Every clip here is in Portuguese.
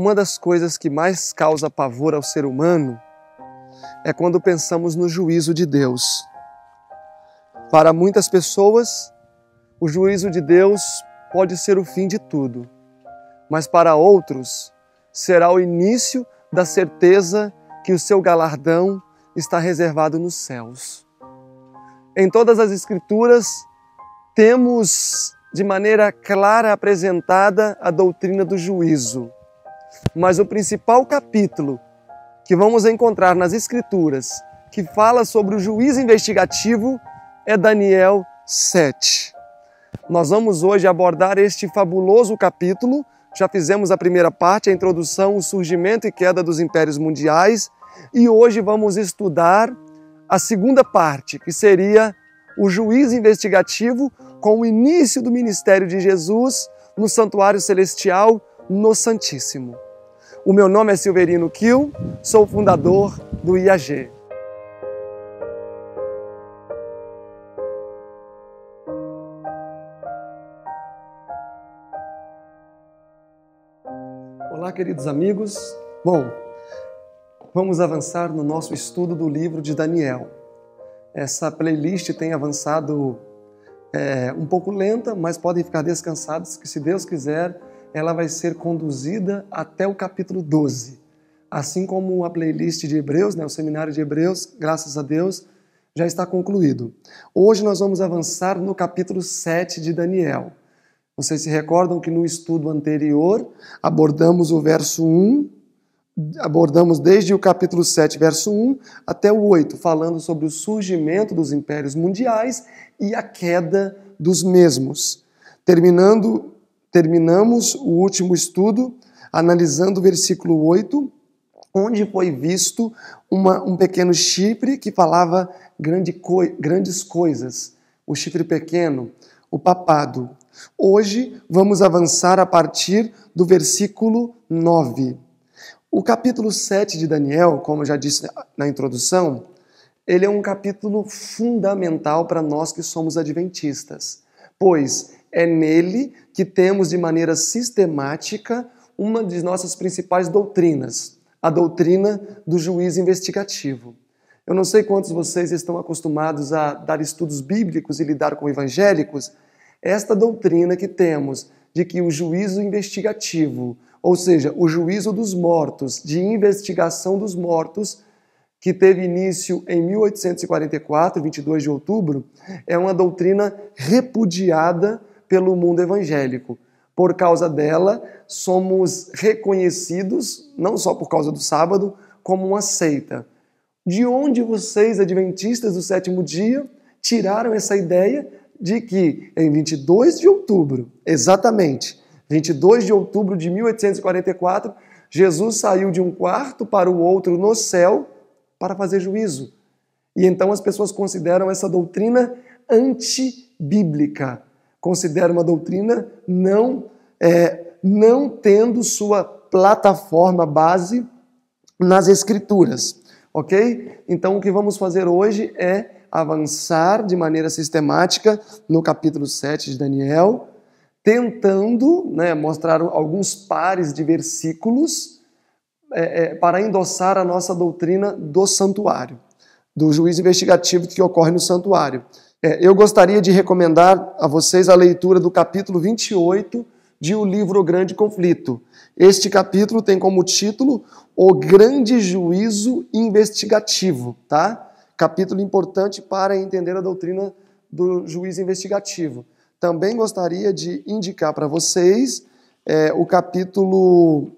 Uma das coisas que mais causa pavor ao ser humano é quando pensamos no juízo de Deus. Para muitas pessoas, o juízo de Deus pode ser o fim de tudo, mas para outros, será o início da certeza que o seu galardão está reservado nos céus. Em todas as Escrituras, temos de maneira clara apresentada a doutrina do juízo mas o principal capítulo que vamos encontrar nas Escrituras que fala sobre o juiz investigativo é Daniel 7. Nós vamos hoje abordar este fabuloso capítulo. Já fizemos a primeira parte, a introdução, o surgimento e queda dos impérios mundiais, e hoje vamos estudar a segunda parte, que seria o juiz investigativo com o início do ministério de Jesus no santuário celestial, no Santíssimo. O meu nome é Silverino Kiel, sou fundador do IAG. Olá, queridos amigos. Bom, vamos avançar no nosso estudo do livro de Daniel. Essa playlist tem avançado é, um pouco lenta, mas podem ficar descansados que, se Deus quiser, ela vai ser conduzida até o capítulo 12. Assim como a playlist de Hebreus, né, o seminário de Hebreus, graças a Deus, já está concluído. Hoje nós vamos avançar no capítulo 7 de Daniel. Vocês se recordam que no estudo anterior abordamos o verso 1, abordamos desde o capítulo 7, verso 1, até o 8, falando sobre o surgimento dos impérios mundiais e a queda dos mesmos. Terminando terminamos o último estudo analisando o versículo 8, onde foi visto uma, um pequeno chifre que falava grande grandes coisas. O chifre pequeno, o papado. Hoje vamos avançar a partir do versículo 9. O capítulo 7 de Daniel, como eu já disse na introdução, ele é um capítulo fundamental para nós que somos adventistas, pois é nele que temos de maneira sistemática uma de nossas principais doutrinas, a doutrina do juiz investigativo. Eu não sei quantos de vocês estão acostumados a dar estudos bíblicos e lidar com evangélicos. Esta doutrina que temos de que o juízo investigativo, ou seja, o juízo dos mortos, de investigação dos mortos, que teve início em 1844, 22 de outubro, é uma doutrina repudiada pelo mundo evangélico. Por causa dela, somos reconhecidos, não só por causa do sábado, como uma seita. De onde vocês, adventistas do sétimo dia, tiraram essa ideia de que em 22 de outubro, exatamente, 22 de outubro de 1844, Jesus saiu de um quarto para o outro no céu para fazer juízo. E então as pessoas consideram essa doutrina antibíblica considera uma doutrina não, é, não tendo sua plataforma base nas Escrituras, ok? Então, o que vamos fazer hoje é avançar de maneira sistemática no capítulo 7 de Daniel, tentando né, mostrar alguns pares de versículos é, é, para endossar a nossa doutrina do santuário, do juízo investigativo que ocorre no santuário. É, eu gostaria de recomendar a vocês a leitura do capítulo 28 de O Livro O Grande Conflito. Este capítulo tem como título O Grande Juízo Investigativo, tá? Capítulo importante para entender a doutrina do juízo investigativo. Também gostaria de indicar para vocês é, o capítulo.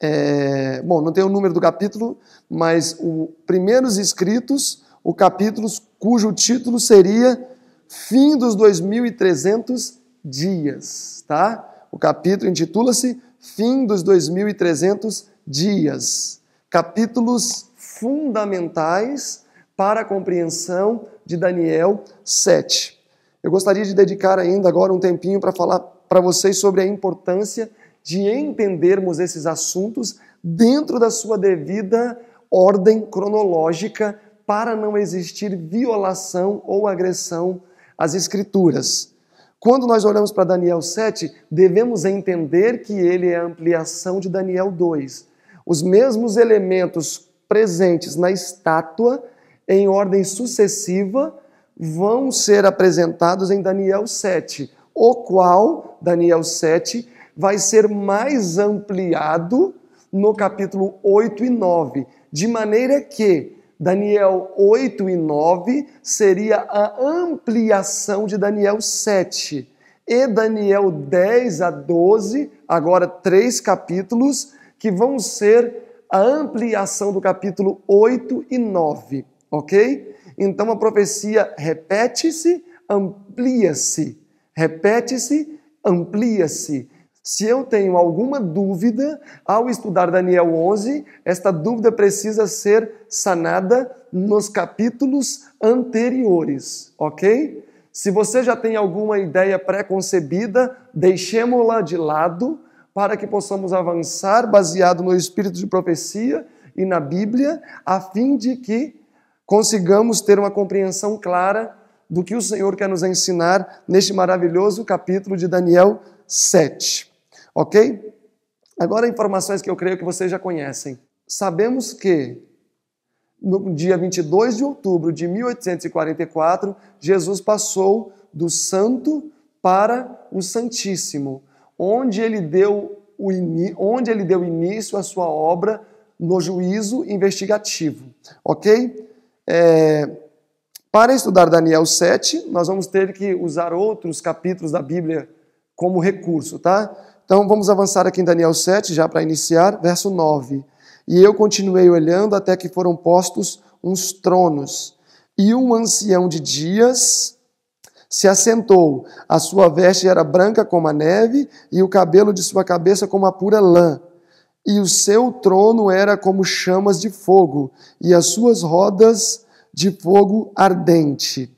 É, bom, não tem o número do capítulo, mas os primeiros escritos, o capítulos cujo título seria Fim dos 2300 dias, tá? O capítulo intitula-se Fim dos 2300 dias. Capítulos fundamentais para a compreensão de Daniel 7. Eu gostaria de dedicar ainda agora um tempinho para falar para vocês sobre a importância de entendermos esses assuntos dentro da sua devida ordem cronológica para não existir violação ou agressão às Escrituras. Quando nós olhamos para Daniel 7, devemos entender que ele é a ampliação de Daniel 2. Os mesmos elementos presentes na estátua, em ordem sucessiva, vão ser apresentados em Daniel 7, o qual, Daniel 7, vai ser mais ampliado no capítulo 8 e 9, de maneira que Daniel 8 e 9 seria a ampliação de Daniel 7. E Daniel 10 a 12, agora três capítulos, que vão ser a ampliação do capítulo 8 e 9, ok? Então a profecia repete-se, amplia-se. Repete-se, amplia-se. Se eu tenho alguma dúvida, ao estudar Daniel 11, esta dúvida precisa ser sanada nos capítulos anteriores, ok? Se você já tem alguma ideia pré-concebida, deixemos-la de lado para que possamos avançar baseado no espírito de profecia e na Bíblia, a fim de que consigamos ter uma compreensão clara do que o Senhor quer nos ensinar neste maravilhoso capítulo de Daniel 7. Ok? Agora, informações que eu creio que vocês já conhecem. Sabemos que no dia 22 de outubro de 1844, Jesus passou do santo para o santíssimo, onde ele deu, o onde ele deu início à sua obra no juízo investigativo, ok? É... para estudar Daniel 7, nós vamos ter que usar outros capítulos da Bíblia como recurso, tá? Então vamos avançar aqui em Daniel 7, já para iniciar, verso 9. E eu continuei olhando até que foram postos uns tronos, e um ancião de dias se assentou. A sua veste era branca como a neve, e o cabelo de sua cabeça como a pura lã. E o seu trono era como chamas de fogo, e as suas rodas de fogo ardente.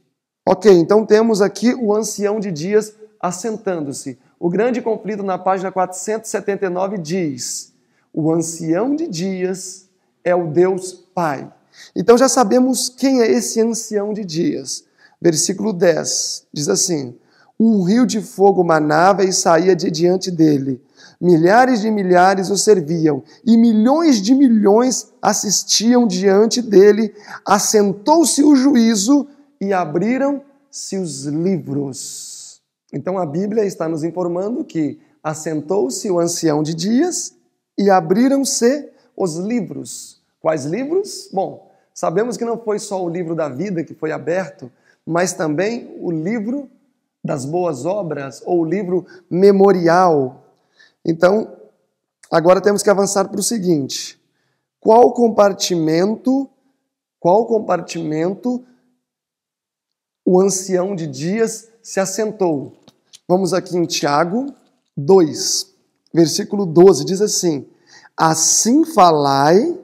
Ok, então temos aqui o ancião de dias assentando-se. O grande conflito, na página 479, diz: O ancião de dias é o Deus Pai. Então já sabemos quem é esse ancião de dias. Versículo 10 diz assim: Um rio de fogo manava e saía de diante dele. Milhares de milhares o serviam, e milhões de milhões assistiam diante dele. Assentou-se o juízo e abriram-se os livros. Então a Bíblia está nos informando que assentou-se o ancião de dias e abriram-se os livros. Quais livros? Bom, sabemos que não foi só o livro da vida que foi aberto, mas também o livro das boas obras ou o livro memorial. Então, agora temos que avançar para o seguinte: qual compartimento, qual compartimento o ancião de dias se assentou? Vamos aqui em Tiago 2, versículo 12, diz assim: Assim falai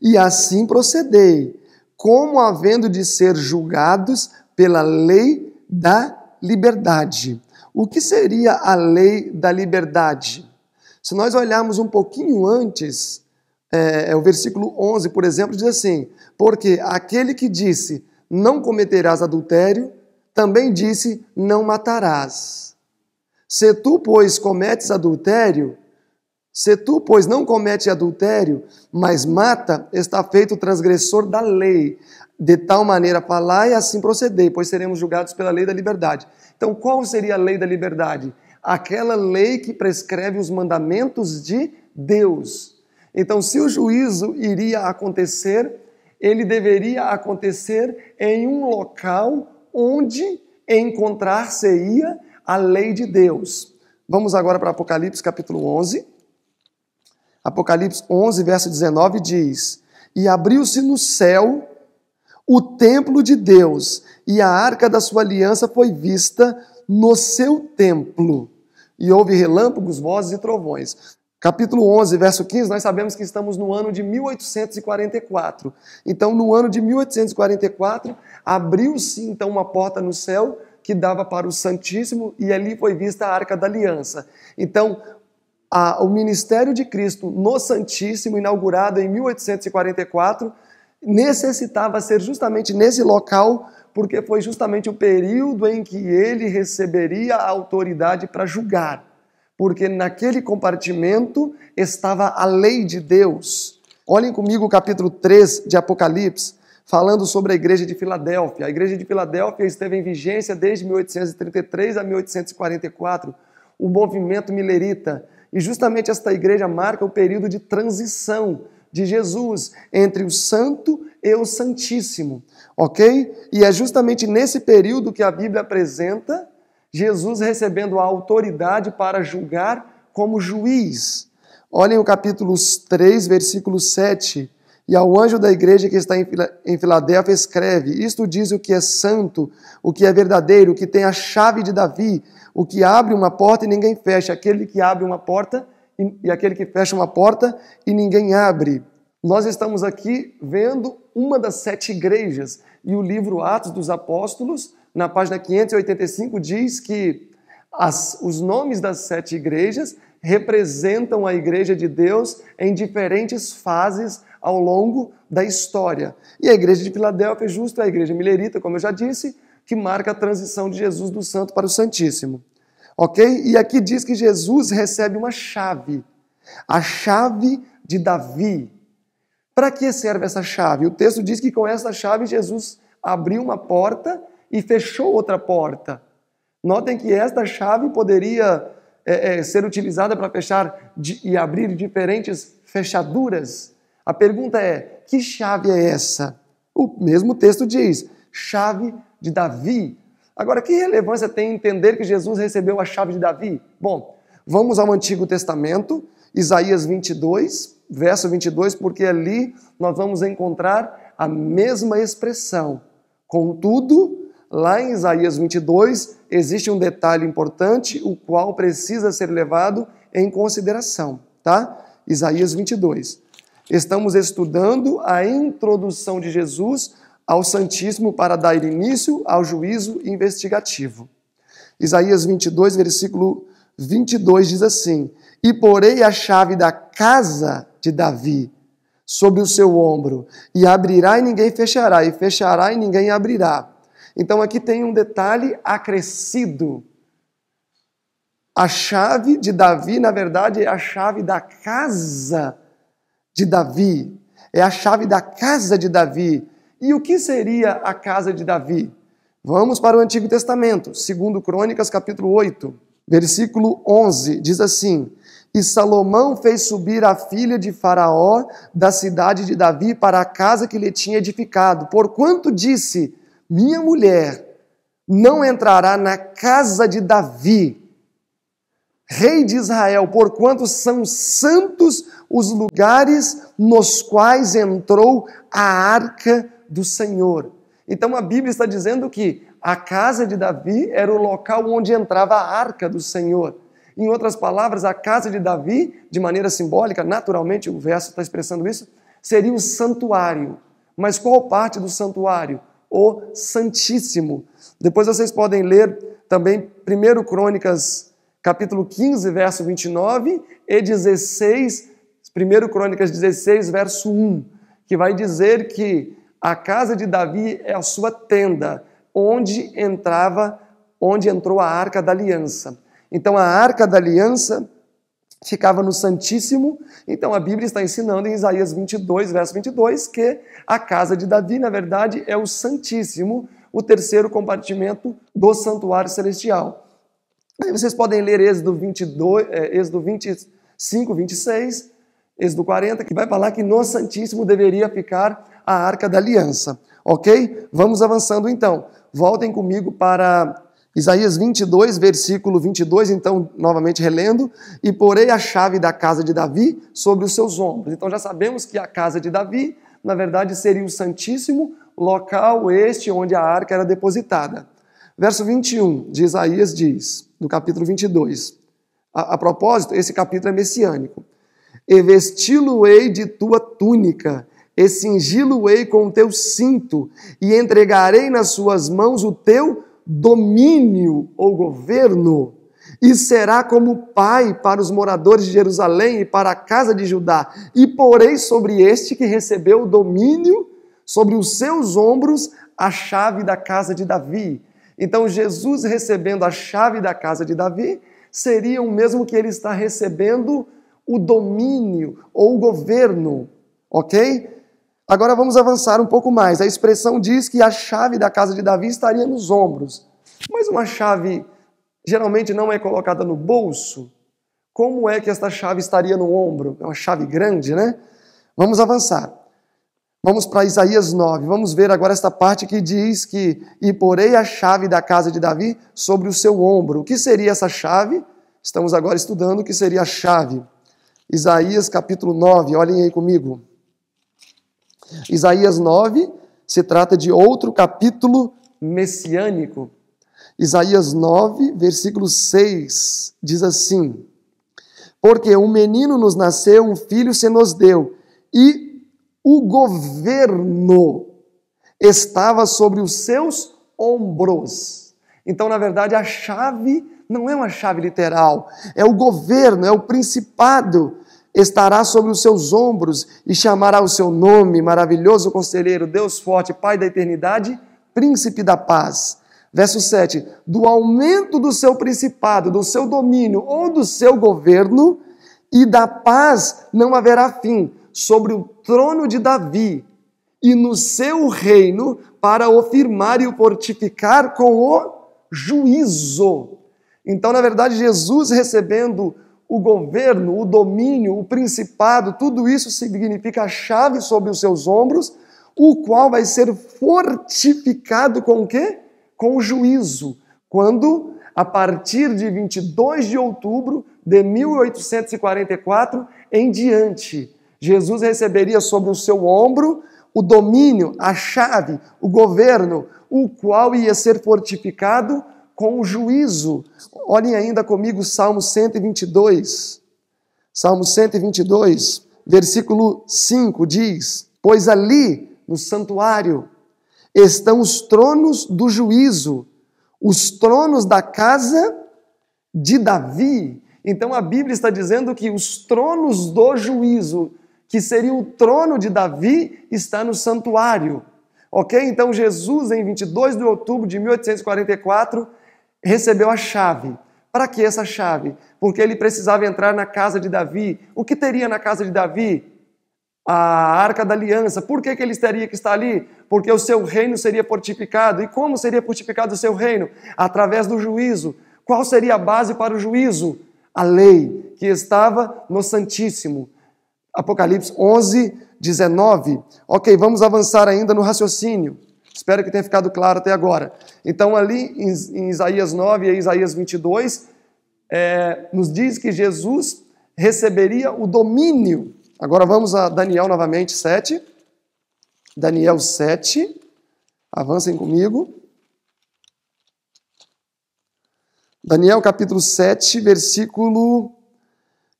e assim procedei, como havendo de ser julgados pela lei da liberdade. O que seria a lei da liberdade? Se nós olharmos um pouquinho antes, é, é o versículo 11, por exemplo, diz assim: Porque aquele que disse, não cometerás adultério, também disse, não matarás. Se tu, pois, cometes adultério, se tu, pois, não comete adultério, mas mata, está feito transgressor da lei. De tal maneira falar e assim proceder, pois seremos julgados pela lei da liberdade. Então, qual seria a lei da liberdade? Aquela lei que prescreve os mandamentos de Deus. Então, se o juízo iria acontecer, ele deveria acontecer em um local onde encontrar-se-ia a lei de Deus. Vamos agora para Apocalipse capítulo 11. Apocalipse 11, verso 19 diz: E abriu-se no céu o templo de Deus, e a arca da sua aliança foi vista no seu templo. E houve relâmpagos, vozes e trovões. Capítulo 11, verso 15, nós sabemos que estamos no ano de 1844. Então, no ano de 1844, abriu-se então uma porta no céu que dava para o Santíssimo e ali foi vista a Arca da Aliança. Então, a, o ministério de Cristo no Santíssimo, inaugurado em 1844, necessitava ser justamente nesse local, porque foi justamente o período em que ele receberia a autoridade para julgar. Porque naquele compartimento estava a lei de Deus. Olhem comigo o capítulo 3 de Apocalipse falando sobre a igreja de Filadélfia. A igreja de Filadélfia esteve em vigência desde 1833 a 1844, o movimento milerita. E justamente esta igreja marca o período de transição de Jesus entre o santo e o santíssimo, ok? E é justamente nesse período que a Bíblia apresenta Jesus recebendo a autoridade para julgar como juiz. Olhem o capítulo 3, versículo 7. E ao anjo da igreja que está em Filadélfia, escreve: Isto diz o que é santo, o que é verdadeiro, o que tem a chave de Davi, o que abre uma porta e ninguém fecha, aquele que abre uma porta e aquele que fecha uma porta e ninguém abre. Nós estamos aqui vendo uma das sete igrejas e o livro Atos dos Apóstolos, na página 585, diz que as, os nomes das sete igrejas representam a igreja de Deus em diferentes fases ao longo da história. E a igreja de Filadélfia, é justo a igreja milerita, como eu já disse, que marca a transição de Jesus do Santo para o Santíssimo. Ok? E aqui diz que Jesus recebe uma chave, a chave de Davi. Para que serve essa chave? O texto diz que com essa chave Jesus abriu uma porta e fechou outra porta. Notem que esta chave poderia é, é, ser utilizada para fechar e abrir diferentes fechaduras a pergunta é: que chave é essa? O mesmo texto diz: chave de Davi. Agora, que relevância tem entender que Jesus recebeu a chave de Davi? Bom, vamos ao Antigo Testamento, Isaías 22, verso 22, porque ali nós vamos encontrar a mesma expressão. Contudo, lá em Isaías 22, existe um detalhe importante, o qual precisa ser levado em consideração, tá? Isaías 22. Estamos estudando a introdução de Jesus ao Santíssimo para dar início ao juízo investigativo. Isaías 22, versículo 22 diz assim: E porei a chave da casa de Davi sobre o seu ombro, e abrirá e ninguém fechará, e fechará e ninguém abrirá. Então aqui tem um detalhe acrescido. A chave de Davi, na verdade, é a chave da casa de Davi, é a chave da casa de Davi. E o que seria a casa de Davi? Vamos para o Antigo Testamento, 2 Crônicas, capítulo 8, versículo 11, diz assim: E Salomão fez subir a filha de Faraó da cidade de Davi para a casa que lhe tinha edificado, porquanto disse: Minha mulher não entrará na casa de Davi, Rei de Israel, porquanto são santos os lugares nos quais entrou a arca do Senhor. Então a Bíblia está dizendo que a casa de Davi era o local onde entrava a arca do Senhor. Em outras palavras, a casa de Davi, de maneira simbólica, naturalmente o verso está expressando isso, seria o santuário. Mas qual parte do santuário? O Santíssimo. Depois vocês podem ler também 1 Crônicas capítulo 15, verso 29 e 16, 1 Crônicas 16, verso 1, que vai dizer que a casa de Davi é a sua tenda, onde entrava, onde entrou a Arca da Aliança. Então a Arca da Aliança ficava no Santíssimo. Então a Bíblia está ensinando em Isaías 22, verso 22, que a casa de Davi, na verdade, é o Santíssimo, o terceiro compartimento do santuário celestial. Aí vocês podem ler Êxodo, 22, é, Êxodo 25, 26, Êxodo 40, que vai falar que no Santíssimo deveria ficar a Arca da Aliança. Ok? Vamos avançando então. Voltem comigo para Isaías 22, versículo 22, então, novamente relendo, e porei a chave da casa de Davi sobre os seus ombros. Então já sabemos que a casa de Davi, na verdade, seria o santíssimo local este onde a arca era depositada. Verso 21 de Isaías diz: no capítulo 22. A, a propósito, esse capítulo é messiânico. E vesti-lo-ei de tua túnica, e cingi-lo-ei com o teu cinto, e entregarei nas suas mãos o teu domínio ou governo e será como pai para os moradores de Jerusalém e para a casa de Judá, e porei sobre este que recebeu o domínio, sobre os seus ombros, a chave da casa de Davi. Então, Jesus recebendo a chave da casa de Davi seria o mesmo que ele está recebendo o domínio ou o governo, ok? Agora vamos avançar um pouco mais. A expressão diz que a chave da casa de Davi estaria nos ombros. Mas uma chave geralmente não é colocada no bolso. Como é que esta chave estaria no ombro? É uma chave grande, né? Vamos avançar. Vamos para Isaías 9. Vamos ver agora esta parte que diz que e porei a chave da casa de Davi sobre o seu ombro. O que seria essa chave? Estamos agora estudando o que seria a chave. Isaías capítulo 9, olhem aí comigo. Isaías 9 se trata de outro capítulo messiânico. Isaías 9, versículo 6 diz assim: Porque um menino nos nasceu, um filho se nos deu, e o governo estava sobre os seus ombros. Então, na verdade, a chave não é uma chave literal, é o governo, é o principado. Estará sobre os seus ombros e chamará o seu nome, maravilhoso conselheiro, Deus forte, Pai da eternidade, príncipe da paz. Verso 7: Do aumento do seu principado, do seu domínio ou do seu governo, e da paz não haverá fim sobre o trono de Davi e no seu reino para o firmar e o fortificar com o juízo. Então, na verdade, Jesus recebendo o governo, o domínio, o principado, tudo isso significa a chave sobre os seus ombros, o qual vai ser fortificado com o quê? Com o juízo. Quando, a partir de 22 de outubro de 1844 em diante, Jesus receberia sobre o seu ombro o domínio, a chave, o governo, o qual ia ser fortificado com o juízo. Olhem ainda comigo Salmo 122. Salmo 122, versículo 5 diz: Pois ali, no santuário, estão os tronos do juízo, os tronos da casa de Davi. Então a Bíblia está dizendo que os tronos do juízo que seria o trono de Davi, está no santuário. Ok? Então Jesus, em 22 de outubro de 1844, recebeu a chave. Para que essa chave? Porque ele precisava entrar na casa de Davi. O que teria na casa de Davi? a arca da aliança. Por que, que ele teria que estar ali? Porque o seu reino seria fortificado. E como seria fortificado o seu reino? Através do juízo. Qual seria a base para o juízo? A lei que estava no Santíssimo. Apocalipse 11, 19. Ok, vamos avançar ainda no raciocínio. Espero que tenha ficado claro até agora. Então, ali em Isaías 9 e Isaías 22, é, nos diz que Jesus receberia o domínio. Agora vamos a Daniel novamente, 7. Daniel 7. Avancem comigo. Daniel capítulo 7, versículo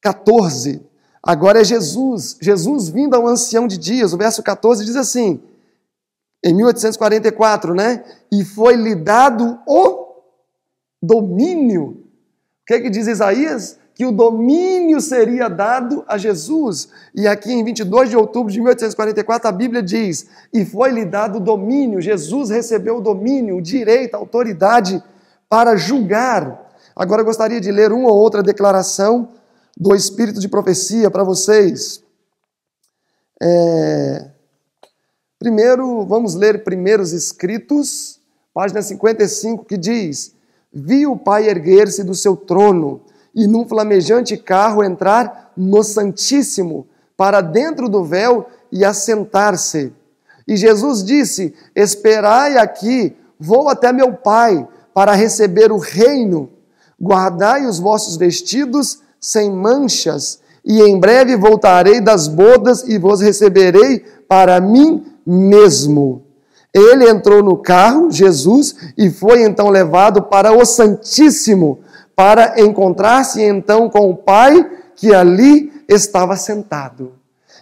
14. Agora é Jesus. Jesus vindo ao ancião de dias. O verso 14 diz assim, em 1844, né? E foi-lhe dado o domínio. O que, é que diz Isaías? Que o domínio seria dado a Jesus. E aqui em 22 de outubro de 1844, a Bíblia diz: E foi-lhe dado o domínio. Jesus recebeu o domínio, o direito, a autoridade para julgar. Agora eu gostaria de ler uma ou outra declaração do espírito de profecia para vocês. É... Primeiro, vamos ler Primeiros Escritos, página 55, que diz: Vi o Pai erguer-se do seu trono e num flamejante carro entrar no Santíssimo, para dentro do véu e assentar-se. E Jesus disse: Esperai aqui, vou até meu Pai, para receber o reino. Guardai os vossos vestidos sem manchas, e em breve voltarei das bodas e vos receberei para mim mesmo. Ele entrou no carro, Jesus, e foi então levado para o Santíssimo, para encontrar-se então com o Pai que ali estava sentado.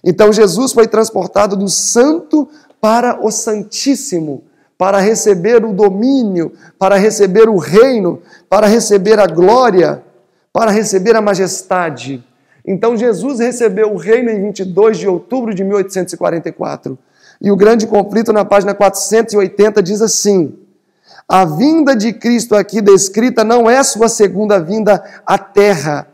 Então Jesus foi transportado do Santo para o Santíssimo, para receber o domínio, para receber o reino, para receber a glória para receber a majestade. Então Jesus recebeu o reino em 22 de outubro de 1844. E o grande conflito na página 480 diz assim: A vinda de Cristo aqui descrita não é sua segunda vinda à terra.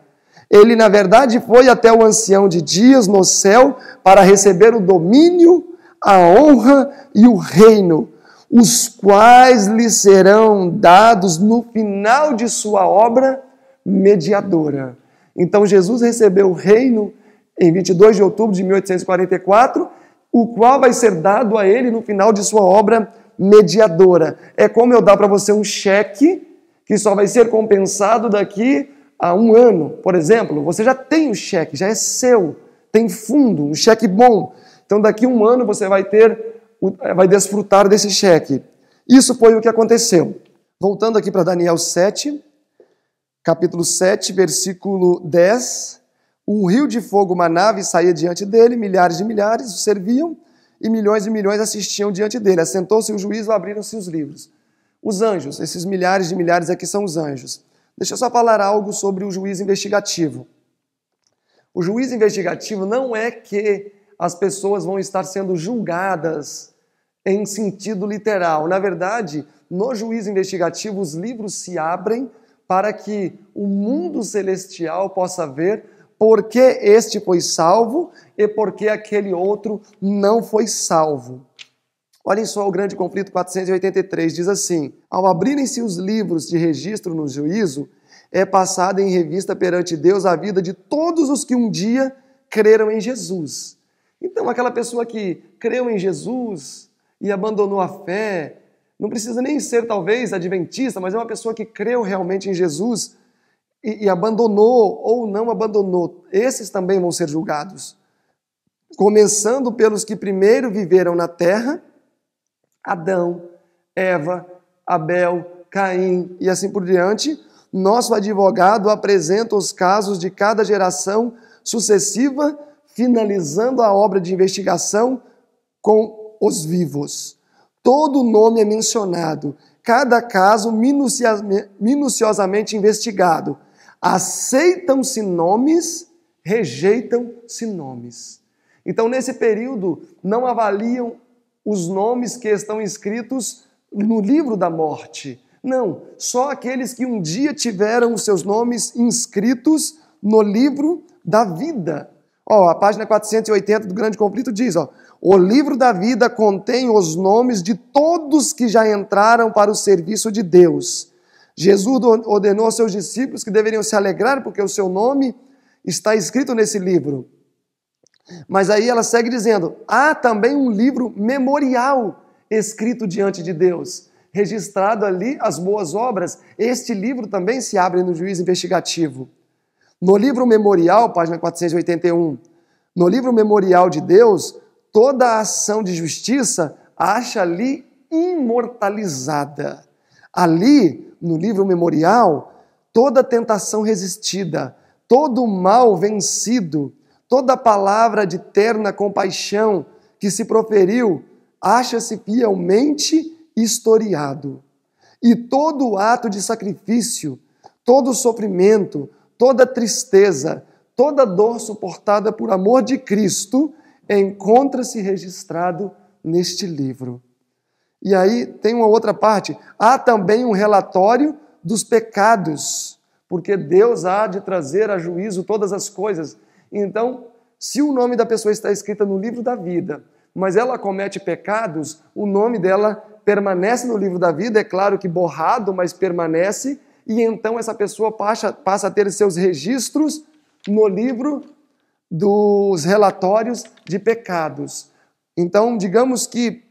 Ele, na verdade, foi até o ancião de dias no céu para receber o domínio, a honra e o reino, os quais lhe serão dados no final de sua obra mediadora. Então Jesus recebeu o reino em 22 de outubro de 1844, o qual vai ser dado a ele no final de sua obra mediadora. É como eu dar para você um cheque que só vai ser compensado daqui a um ano, por exemplo. Você já tem o cheque, já é seu, tem fundo, um cheque bom. Então daqui a um ano você vai ter, eh, vai desfrutar desse cheque. Isso foi o que aconteceu. Voltando aqui para Daniel 7, capítulo 7, versículo 10. Um rio de fogo, uma nave saía diante dele, milhares de milhares o serviam e milhões e milhões assistiam diante dele. Assentou-se o juízo, abriram-se os livros. Os anjos, esses milhares de milhares aqui são os anjos. Deixa eu só falar algo sobre o juiz investigativo. O juiz investigativo não é que as pessoas vão estar sendo julgadas em sentido literal. Na verdade, no juiz investigativo, os livros se abrem para que o mundo celestial possa ver por que este foi salvo e por que aquele outro não foi salvo. Olhem só o grande conflito 483, diz assim: Ao abrirem-se os livros de registro no juízo, é passada em revista perante Deus a vida de todos os que um dia creram em Jesus. Então, aquela pessoa que creu em Jesus e abandonou a fé, não precisa nem ser, talvez, adventista, mas é uma pessoa que creu realmente em Jesus e, e abandonou ou não abandonou. Esses também vão ser julgados. Começando pelos que primeiro viveram na terra: Adão, Eva, Abel, Caim e assim por diante. Nosso advogado apresenta os casos de cada geração sucessiva, finalizando a obra de investigação com os vivos. Todo nome é mencionado, cada caso minuciosamente investigado. Aceitam-se nomes, rejeitam-se nomes. Então, nesse período, não avaliam os nomes que estão escritos no livro da morte. Não, só aqueles que um dia tiveram os seus nomes inscritos no livro da vida. Ó, a página 480 do Grande Conflito diz, ó, o livro da vida contém os nomes de todos que já entraram para o serviço de Deus. Jesus ordenou aos seus discípulos que deveriam se alegrar porque o seu nome está escrito nesse livro. Mas aí ela segue dizendo: há também um livro memorial escrito diante de Deus, registrado ali as boas obras. Este livro também se abre no juiz investigativo. No livro memorial, página 481, no livro memorial de Deus, toda a ação de justiça acha ali imortalizada. Ali, no livro memorial, toda tentação resistida, todo mal vencido, toda palavra de terna compaixão que se proferiu, acha-se fielmente historiado. E todo ato de sacrifício, todo sofrimento, toda tristeza, toda dor suportada por amor de Cristo encontra-se registrado neste livro. E aí tem uma outra parte. Há também um relatório dos pecados, porque Deus há de trazer a juízo todas as coisas. Então, se o nome da pessoa está escrita no livro da vida, mas ela comete pecados, o nome dela permanece no livro da vida, é claro que borrado, mas permanece, e então essa pessoa passa, passa a ter seus registros no livro dos relatórios de pecados. Então, digamos que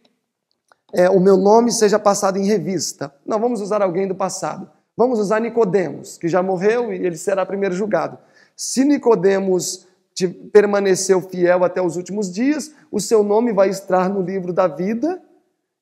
é, o meu nome seja passado em revista. Não, vamos usar alguém do passado. Vamos usar Nicodemos, que já morreu e ele será primeiro julgado. Se Nicodemos permaneceu fiel até os últimos dias, o seu nome vai estar no livro da vida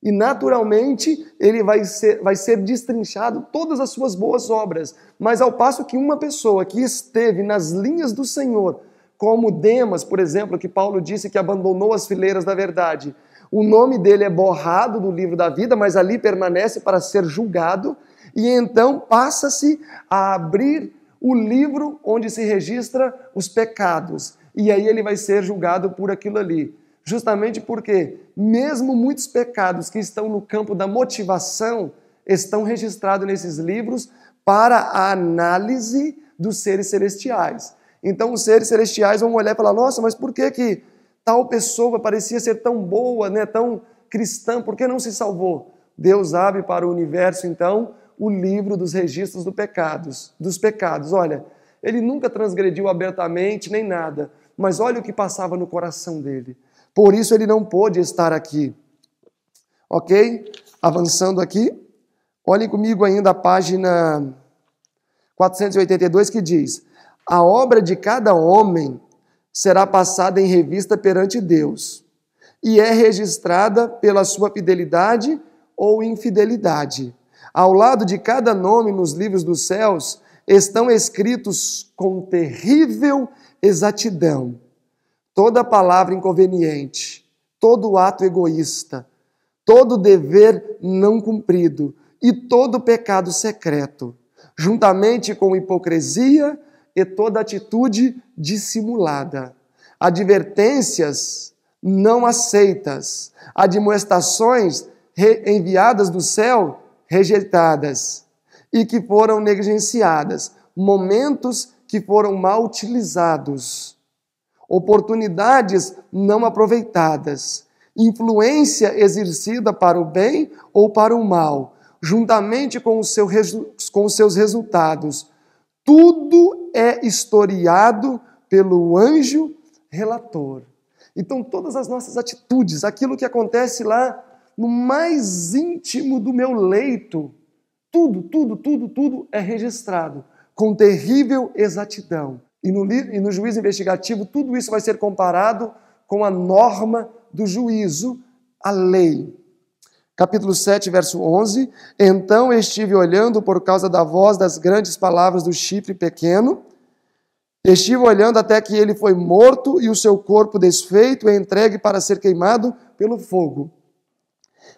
e naturalmente ele vai ser, vai ser destrinchado todas as suas boas obras. Mas ao passo que uma pessoa que esteve nas linhas do Senhor como Demas, por exemplo, que Paulo disse que abandonou as fileiras da verdade. O nome dele é borrado do livro da vida, mas ali permanece para ser julgado, e então passa-se a abrir o livro onde se registra os pecados. E aí ele vai ser julgado por aquilo ali. Justamente porque, mesmo muitos pecados que estão no campo da motivação, estão registrados nesses livros para a análise dos seres celestiais. Então os seres celestiais vão olhar e falar: nossa, mas por que, que tal pessoa parecia ser tão boa, né, tão cristã, por que não se salvou? Deus abre para o universo, então, o livro dos registros do pecados, dos pecados. Olha, ele nunca transgrediu abertamente nem nada, mas olha o que passava no coração dele. Por isso ele não pôde estar aqui. Ok? Avançando aqui, olhem comigo ainda a página 482 que diz: a obra de cada homem será passada em revista perante Deus e é registrada pela sua fidelidade ou infidelidade. Ao lado de cada nome nos livros dos céus estão escritos com terrível exatidão toda palavra inconveniente, todo ato egoísta, todo dever não cumprido e todo pecado secreto, juntamente com hipocrisia, e toda atitude dissimulada. Advertências não aceitas, admoestações enviadas do céu rejeitadas e que foram negligenciadas, momentos que foram mal utilizados, oportunidades não aproveitadas, influência exercida para o bem ou para o mal, juntamente com, seu, com seus resultados, tudo é historiado pelo anjo relator. Então, todas as nossas atitudes, aquilo que acontece lá no mais íntimo do meu leito, tudo, tudo, tudo, tudo é registrado com terrível exatidão. E no, e no juízo investigativo, tudo isso vai ser comparado com a norma do juízo, a lei capítulo 7, verso 11. Então estive olhando por causa da voz das grandes palavras do chifre pequeno. Estive olhando até que ele foi morto e o seu corpo desfeito e entregue para ser queimado pelo fogo.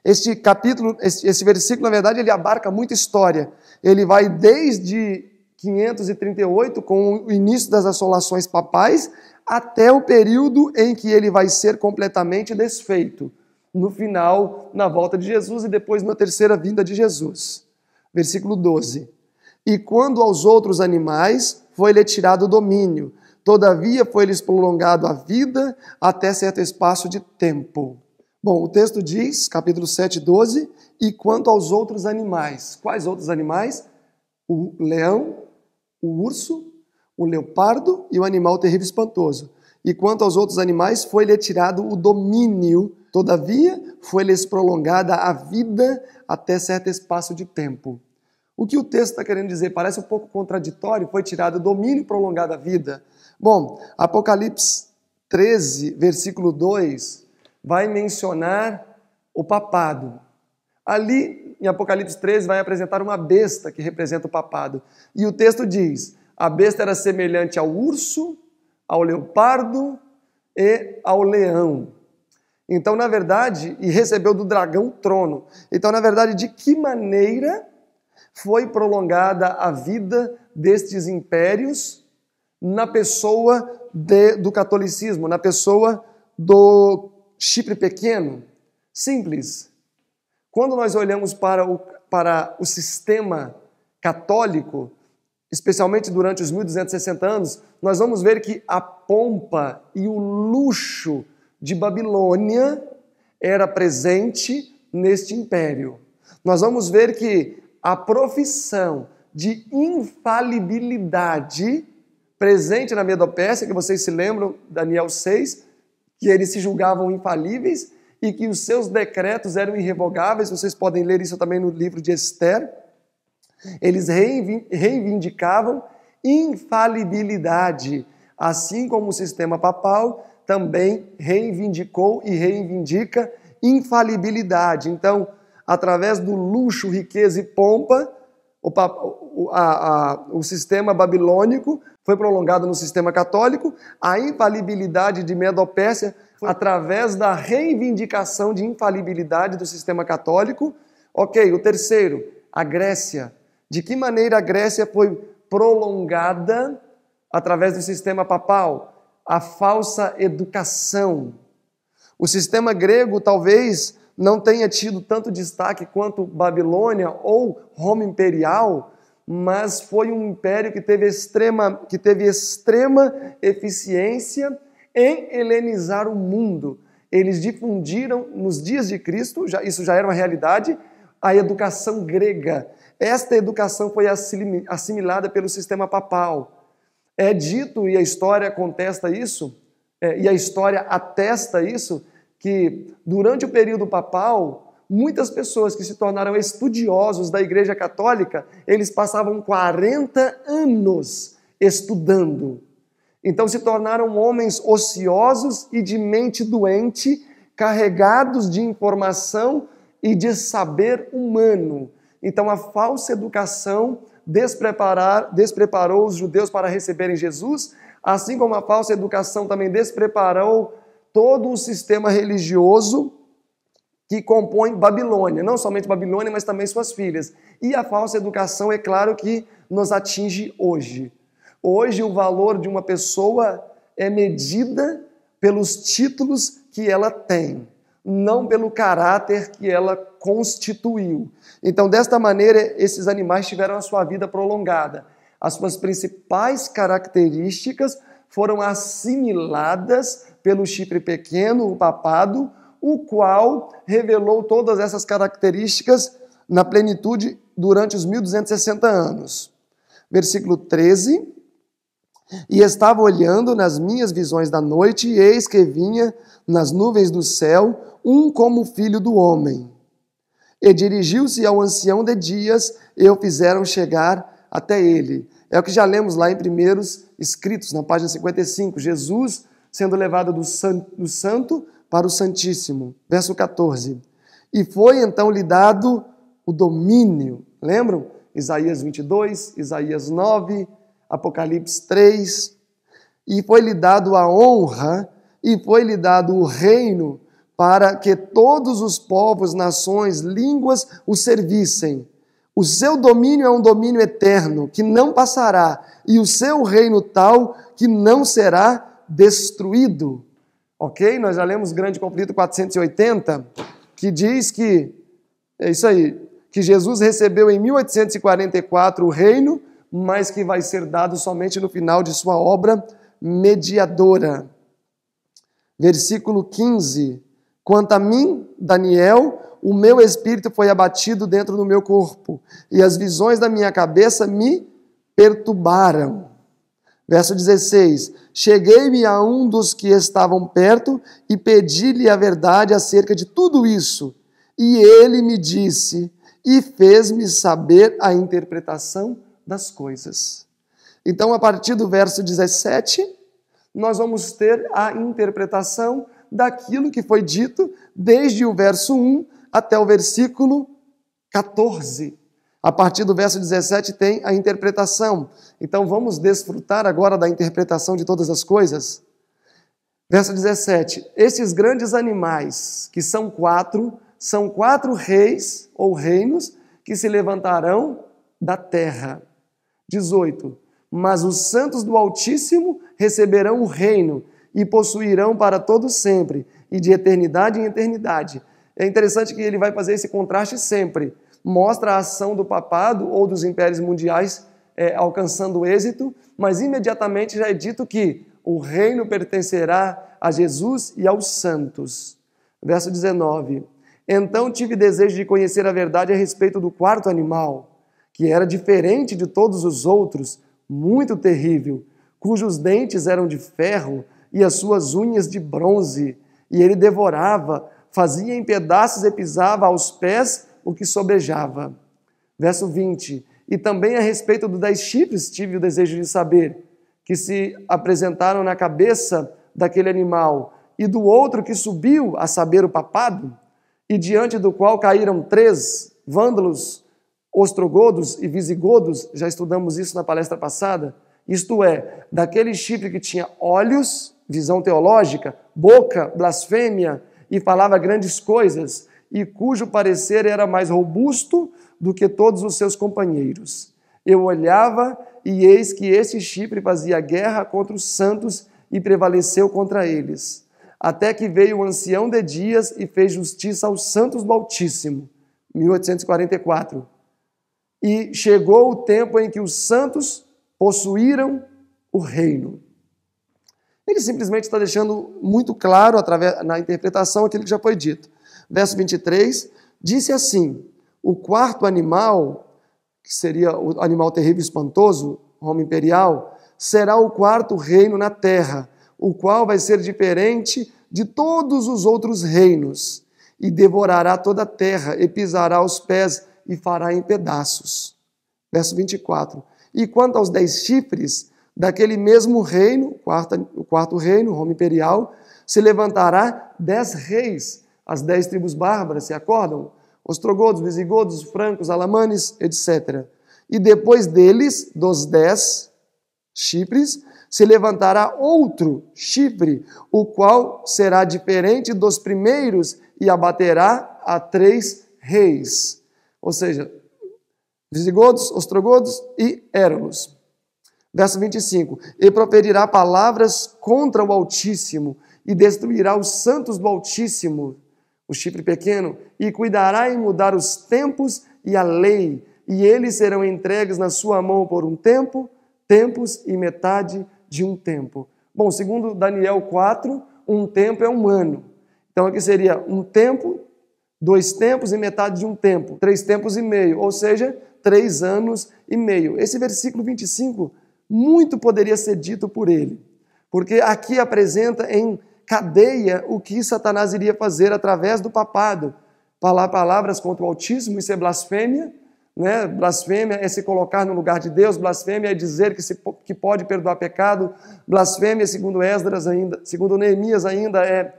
Este capítulo, esse, versículo, na verdade, ele abarca muita história. Ele vai desde 538, com o início das assolações papais, até o período em que ele vai ser completamente desfeito no final, na volta de Jesus e depois na terceira vinda de Jesus. Versículo 12. E quando aos outros animais foi-lhe tirado o domínio, todavia foi-lhes prolongado a vida até certo espaço de tempo. Bom, o texto diz, capítulo 7, 12, e quanto aos outros animais. Quais outros animais? O leão, o urso, o leopardo e o animal terrível espantoso. E quanto aos outros animais, foi-lhe tirado o domínio. Todavia, foi-lhes prolongada a vida até certo espaço de tempo. O que o texto está querendo dizer? Parece um pouco contraditório. Foi tirado o domínio e prolongada a vida. Bom, Apocalipse 13, versículo 2, vai mencionar o papado. Ali, em Apocalipse 13, vai apresentar uma besta que representa o papado. E o texto diz: a besta era semelhante ao urso ao leopardo e ao leão. Então, na verdade, e recebeu do dragão o trono. Então, na verdade, de que maneira foi prolongada a vida destes impérios na pessoa de, do catolicismo, na pessoa do Chipre pequeno? Simples. Quando nós olhamos para o, para o sistema católico, especialmente durante os 1260 anos, nós vamos ver que a pompa e o luxo de Babilônia era presente neste império. Nós vamos ver que a profissão de infalibilidade presente na Medopécia, que vocês se lembram, Daniel 6, que eles se julgavam infalíveis e que os seus decretos eram irrevogáveis, vocês podem ler isso também no livro de Esther. Eles reivindicavam infalibilidade, assim como o sistema papal também reivindicou e reivindica infalibilidade. Então, através do luxo, riqueza e pompa, o, a, a, o sistema babilônico foi prolongado no sistema católico, a infalibilidade de Medopécia, foi... através da reivindicação de infalibilidade do sistema católico. Ok, o terceiro, a Grécia de que maneira a Grécia foi prolongada através do sistema papal, a falsa educação. O sistema grego talvez não tenha tido tanto destaque quanto Babilônia ou Roma imperial, mas foi um império que teve extrema, que teve extrema eficiência em helenizar o mundo. Eles difundiram nos dias de Cristo, já, isso já era uma realidade, a educação grega esta educação foi assimilada pelo sistema papal. É dito, e a história contesta isso, é, e a história atesta isso, que durante o período papal, muitas pessoas que se tornaram estudiosos da Igreja Católica, eles passavam 40 anos estudando. Então se tornaram homens ociosos e de mente doente, carregados de informação e de saber humano. Então a falsa educação despreparou os judeus para receberem Jesus, assim como a falsa educação também despreparou todo o sistema religioso que compõe Babilônia, não somente Babilônia, mas também suas filhas. E a falsa educação, é claro que nos atinge hoje. Hoje, o valor de uma pessoa é medida pelos títulos que ela tem não pelo caráter que ela constituiu. Então, desta maneira, esses animais tiveram a sua vida prolongada. As suas principais características foram assimiladas pelo chifre pequeno, o papado, o qual revelou todas essas características na plenitude durante os 1260 anos. Versículo 13 e estava olhando nas minhas visões da noite, e eis que vinha, nas nuvens do céu, um como filho do homem. E dirigiu-se ao ancião de dias, e o fizeram chegar até ele. É o que já lemos lá em Primeiros Escritos, na página 55. Jesus sendo levado do, san, do santo para o santíssimo. Verso 14. E foi então lhe dado o domínio. Lembram? Isaías 22, Isaías 9, Apocalipse 3. E foi-lhe dado a honra e foi-lhe dado o reino para que todos os povos, nações, línguas o servissem. O seu domínio é um domínio eterno, que não passará, e o seu reino tal que não será destruído. Ok? Nós já lemos Grande Conflito 480, que diz que, é isso aí, que Jesus recebeu em 1844 o reino mas que vai ser dado somente no final de sua obra mediadora. Versículo 15: Quanto a mim, Daniel, o meu espírito foi abatido dentro do meu corpo, e as visões da minha cabeça me perturbaram. Verso 16: Cheguei-me a um dos que estavam perto e pedi-lhe a verdade acerca de tudo isso. E ele me disse e fez-me saber a interpretação das coisas. Então, a partir do verso 17, nós vamos ter a interpretação daquilo que foi dito desde o verso 1 até o versículo 14. A partir do verso 17 tem a interpretação. Então vamos desfrutar agora da interpretação de todas as coisas. Verso 17: Estes grandes animais, que são quatro, são quatro reis ou reinos que se levantarão da terra. 18. Mas os santos do Altíssimo receberão o reino e possuirão para todo sempre, e de eternidade em eternidade. É interessante que ele vai fazer esse contraste sempre. Mostra a ação do papado ou dos impérios mundiais é, alcançando êxito, mas imediatamente já é dito que o reino pertencerá a Jesus e aos santos. Verso 19. Então tive desejo de conhecer a verdade a respeito do quarto animal que era diferente de todos os outros, muito terrível, cujos dentes eram de ferro e as suas unhas de bronze. E ele devorava, fazia em pedaços e pisava aos pés o que sobejava. Verso 20. E também a respeito dos dez chifres tive o desejo de saber, que se apresentaram na cabeça daquele animal, e do outro que subiu, a saber, o papado, e diante do qual caíram três vândalos ostrogodos e visigodos, já estudamos isso na palestra passada, isto é, daquele chifre que tinha olhos, visão teológica, boca, blasfêmia e falava grandes coisas, e cujo parecer era mais robusto do que todos os seus companheiros. Eu olhava e eis que esse chifre fazia guerra contra os santos e prevaleceu contra eles. Até que veio o ancião de dias e fez justiça aos santos do Altíssimo. 1844 e chegou o tempo em que os santos possuíram o reino. Ele simplesmente está deixando muito claro, através, na interpretação, aquilo que já foi dito. Verso 23 disse assim: O quarto animal, que seria o animal terrível e espantoso, Roma imperial, será o quarto reino na terra, o qual vai ser diferente de todos os outros reinos, e devorará toda a terra, e pisará os pés e fará em pedaços. Verso 24. E quanto aos dez chifres, daquele mesmo reino, quarta, o quarto reino, Roma Imperial, se levantará dez reis. As dez tribos bárbaras se acordam? Ostrogodos, visigodos, francos, alamanes, etc. E depois deles, dos dez chifres, se levantará outro chifre, o qual será diferente dos primeiros e abaterá a três reis ou seja, visigodos, ostrogodos e érolos. Verso 25: E proferirá palavras contra o Altíssimo, e destruirá os santos do Altíssimo, o chifre pequeno, e cuidará em mudar os tempos e a lei, e eles serão entregues na sua mão por um tempo, tempos e metade de um tempo. Bom, segundo Daniel 4, um tempo é um ano. Então aqui seria um tempo, dois tempos e metade de um tempo, três tempos e meio, ou seja, três anos e meio. Esse versículo 25 muito poderia ser dito por ele, porque aqui apresenta em cadeia o que Satanás iria fazer através do papado. Falar palavras contra o altíssimo, isso é blasfêmia. Né? Blasfêmia é se colocar no lugar de Deus, blasfêmia é dizer que, se, que pode perdoar pecado, blasfêmia, segundo Esdras ainda, segundo Neemias ainda, é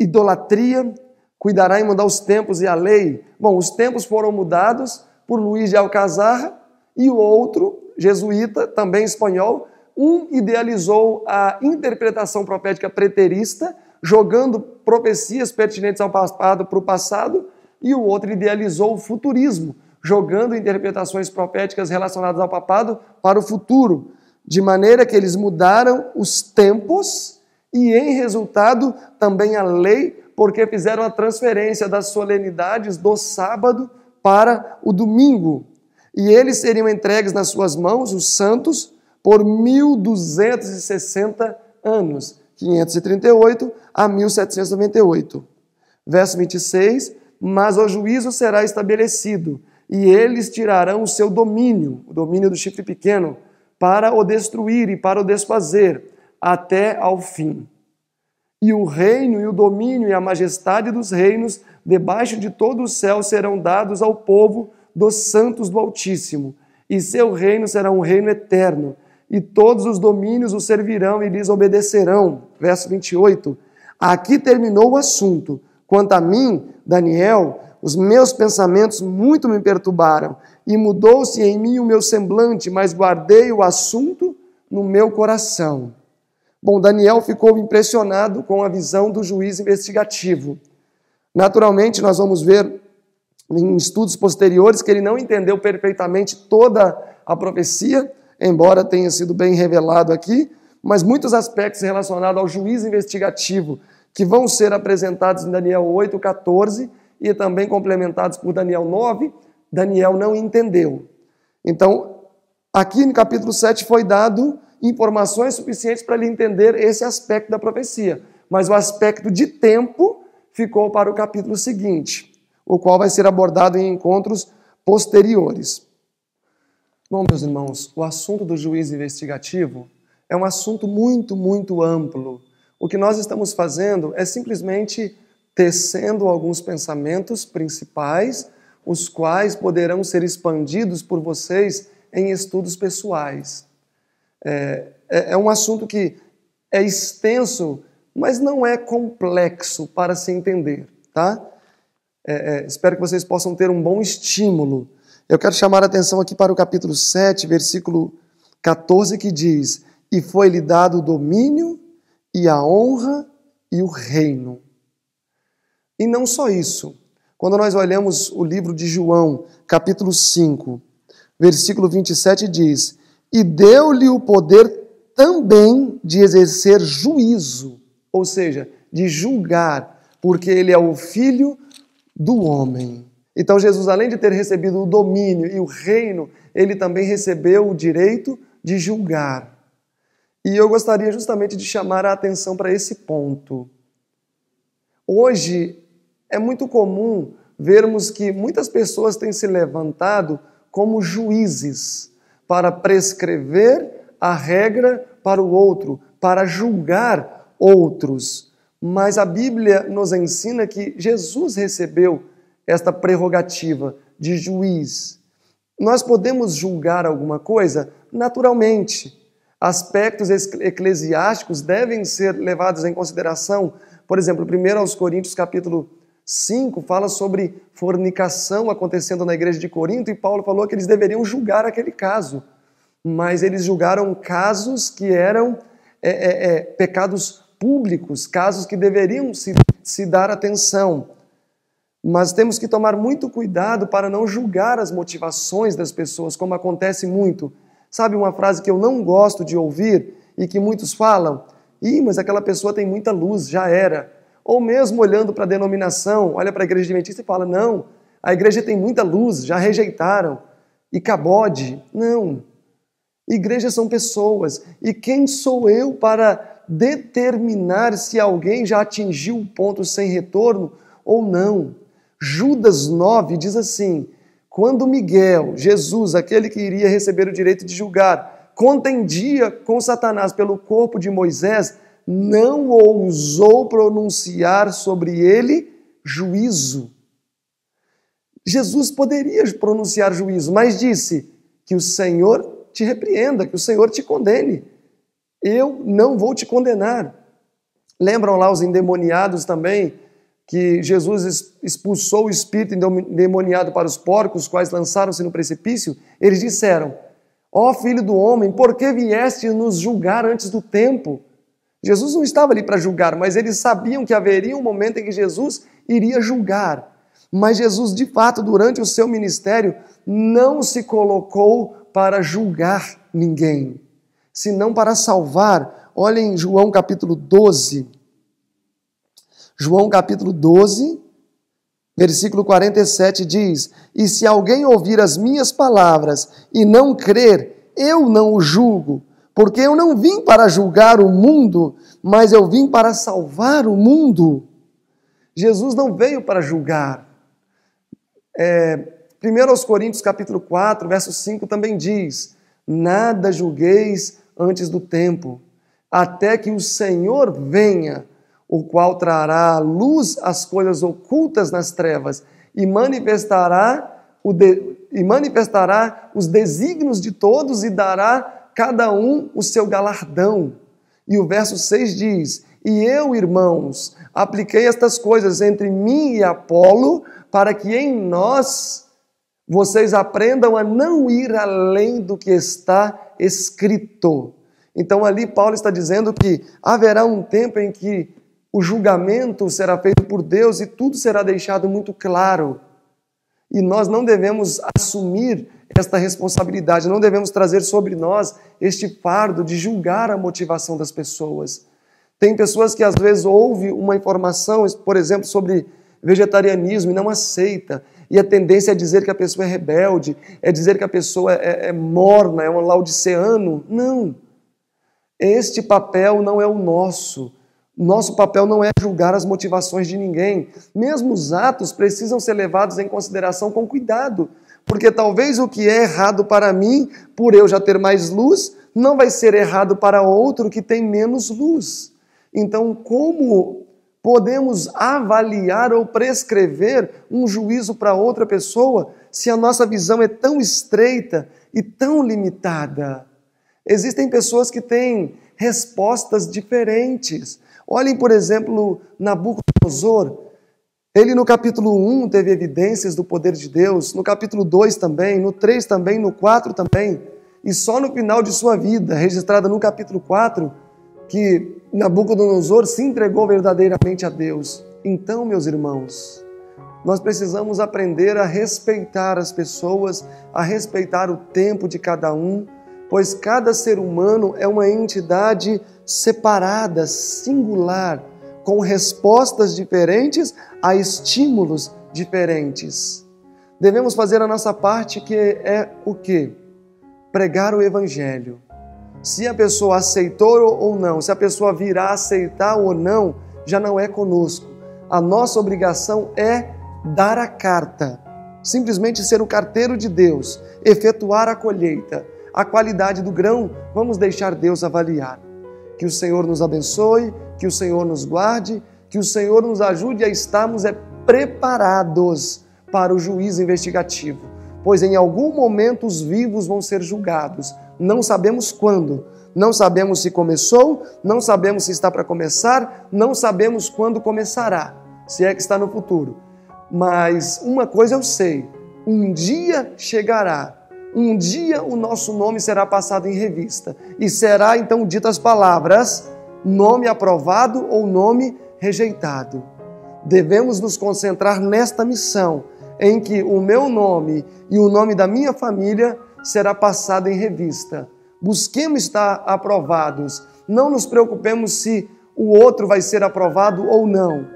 idolatria, Cuidará em mudar os tempos e a lei. Bom, os tempos foram mudados por Luiz de Alcazar e o outro, jesuíta, também espanhol, um idealizou a interpretação profética preterista, jogando profecias pertinentes ao passado para o passado, e o outro idealizou o futurismo, jogando interpretações proféticas relacionadas ao papado para o futuro, de maneira que eles mudaram os tempos e, em resultado, também a lei porque fizeram a transferência das solenidades do sábado para o domingo. E eles seriam entregues nas suas mãos, os santos, por 1260 anos, 538 a 1798. Verso 26: Mas o juízo será estabelecido, e eles tirarão o seu domínio, o domínio do chifre pequeno, para o destruir e para o desfazer, até ao fim. E o reino e o domínio e a majestade dos reinos debaixo de todo o céu serão dados ao povo dos santos do Altíssimo. E seu reino será um reino eterno, e todos os domínios o servirão e lhes obedecerão. Verso 28. Aqui terminou o assunto. Quanto a mim, Daniel, os meus pensamentos muito me perturbaram, e mudou-se em mim o meu semblante, mas guardei o assunto no meu coração. Bom, Daniel ficou impressionado com a visão do juiz investigativo. Naturalmente, nós vamos ver em estudos posteriores que ele não entendeu perfeitamente toda a profecia, embora tenha sido bem revelado aqui, mas muitos aspectos relacionados ao juiz investigativo que vão ser apresentados em Daniel 8, 14 e também complementados por Daniel 9, Daniel não entendeu. Então, aqui no capítulo 7 foi dado informações suficientes para ele entender esse aspecto da profecia. Mas o aspecto de tempo ficou para o capítulo seguinte, o qual vai ser abordado em encontros posteriores. Bom, meus irmãos, o assunto do juiz investigativo é um assunto muito, muito amplo. O que nós estamos fazendo é simplesmente tecendo alguns pensamentos principais, os quais poderão ser expandidos por vocês em estudos pessoais. É, é, é um assunto que é extenso, mas não é complexo para se entender, tá? É, é, espero que vocês possam ter um bom estímulo. Eu quero chamar a atenção aqui para o capítulo 7, versículo 14, que diz: E foi-lhe dado o domínio, e a honra, e o reino. E não só isso. Quando nós olhamos o livro de João, capítulo 5, versículo 27, diz: e deu-lhe o poder também de exercer juízo, ou seja, de julgar, porque ele é o filho do homem. Então Jesus, além de ter recebido o domínio e o reino, ele também recebeu o direito de julgar. E eu gostaria justamente de chamar a atenção para esse ponto. Hoje é muito comum vermos que muitas pessoas têm se levantado como juízes para prescrever a regra para o outro, para julgar outros. Mas a Bíblia nos ensina que Jesus recebeu esta prerrogativa de juiz. Nós podemos julgar alguma coisa naturalmente. Aspectos eclesiásticos devem ser levados em consideração. Por exemplo, 1 aos Coríntios capítulo 5 fala sobre fornicação acontecendo na igreja de Corinto e Paulo falou que eles deveriam julgar aquele caso. Mas eles julgaram casos que eram é, é, é, pecados públicos, casos que deveriam se, se dar atenção. Mas temos que tomar muito cuidado para não julgar as motivações das pessoas, como acontece muito. Sabe uma frase que eu não gosto de ouvir e que muitos falam? Ih, mas aquela pessoa tem muita luz, já era. Ou mesmo olhando para a denominação, olha para a igreja adventista e fala: não, a igreja tem muita luz, já rejeitaram. E cabode. Não. Igrejas são pessoas. E quem sou eu para determinar se alguém já atingiu o ponto sem retorno ou não? Judas 9 diz assim: quando Miguel, Jesus, aquele que iria receber o direito de julgar, contendia com Satanás pelo corpo de Moisés, não ousou pronunciar sobre ele juízo. Jesus poderia pronunciar juízo, mas disse que o Senhor te repreenda, que o Senhor te condene. Eu não vou te condenar. Lembram lá os endemoniados também, que Jesus expulsou o espírito endemoniado para os porcos, quais lançaram-se no precipício? Eles disseram: Ó oh, filho do homem, por que vieste nos julgar antes do tempo? Jesus não estava ali para julgar, mas eles sabiam que haveria um momento em que Jesus iria julgar. Mas Jesus, de fato, durante o seu ministério, não se colocou para julgar ninguém, senão para salvar. Olhem João capítulo 12. João capítulo 12, versículo 47 diz: E se alguém ouvir as minhas palavras e não crer, eu não o julgo porque eu não vim para julgar o mundo, mas eu vim para salvar o mundo. Jesus não veio para julgar. É, 1 Coríntios capítulo 4, verso 5 também diz: Nada julgueis antes do tempo, até que o Senhor venha, o qual trará à luz as coisas ocultas nas trevas e manifestará, de, e manifestará os desígnios de todos e dará cada um o seu galardão. E o verso 6 diz: E eu, irmãos, apliquei estas coisas entre mim e Apolo, para que em nós vocês aprendam a não ir além do que está escrito. Então ali Paulo está dizendo que haverá um tempo em que o julgamento será feito por Deus e tudo será deixado muito claro. E nós não devemos assumir esta responsabilidade, não devemos trazer sobre nós este fardo de julgar a motivação das pessoas. Tem pessoas que às vezes ouvem uma informação, por exemplo, sobre vegetarianismo e não aceita. E a tendência é dizer que a pessoa é rebelde, é dizer que a pessoa é, é, é morna, é um laudiceano. Não. Este papel não é o nosso. Nosso papel não é julgar as motivações de ninguém. Mesmo os atos precisam ser levados em consideração com cuidado, porque talvez o que é errado para mim, por eu já ter mais luz, não vai ser errado para outro que tem menos luz. Então, como podemos avaliar ou prescrever um juízo para outra pessoa se a nossa visão é tão estreita e tão limitada? Existem pessoas que têm respostas diferentes. Olhem, por exemplo, Nabucodonosor, ele, no capítulo 1, teve evidências do poder de Deus, no capítulo 2 também, no 3 também, no 4 também, e só no final de sua vida, registrada no capítulo 4, que Nabucodonosor se entregou verdadeiramente a Deus. Então, meus irmãos, nós precisamos aprender a respeitar as pessoas, a respeitar o tempo de cada um, pois cada ser humano é uma entidade separada, singular com respostas diferentes a estímulos diferentes. Devemos fazer a nossa parte, que é o quê? Pregar o Evangelho. Se a pessoa aceitou ou não, se a pessoa virá aceitar ou não, já não é conosco. A nossa obrigação é dar a carta, simplesmente ser o carteiro de Deus, efetuar a colheita. A qualidade do grão, vamos deixar Deus avaliar. Que o Senhor nos abençoe, que o Senhor nos guarde, que o Senhor nos ajude a estarmos é, preparados para o juízo investigativo, pois em algum momento os vivos vão ser julgados, não sabemos quando. Não sabemos se começou, não sabemos se está para começar, não sabemos quando começará, se é que está no futuro. Mas uma coisa eu sei: um dia chegará um dia o nosso nome será passado em revista e será então ditas as palavras: nome aprovado ou nome rejeitado. Devemos nos concentrar nesta missão em que o meu nome e o nome da minha família será passado em revista. Busquemos estar aprovados. Não nos preocupemos se o outro vai ser aprovado ou não.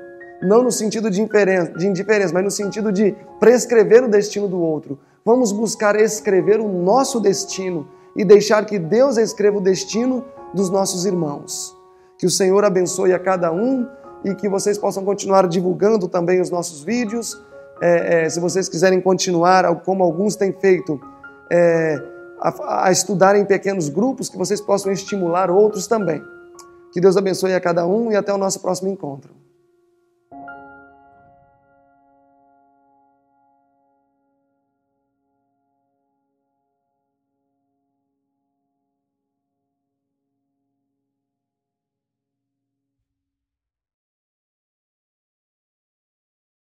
Não no sentido de indiferença, de indiferença mas no sentido de prescrever o destino do outro, Vamos buscar escrever o nosso destino e deixar que Deus escreva o destino dos nossos irmãos. Que o Senhor abençoe a cada um e que vocês possam continuar divulgando também os nossos vídeos. É, é, se vocês quiserem continuar, como alguns têm feito, é, a, a estudar em pequenos grupos, que vocês possam estimular outros também. Que Deus abençoe a cada um e até o nosso próximo encontro.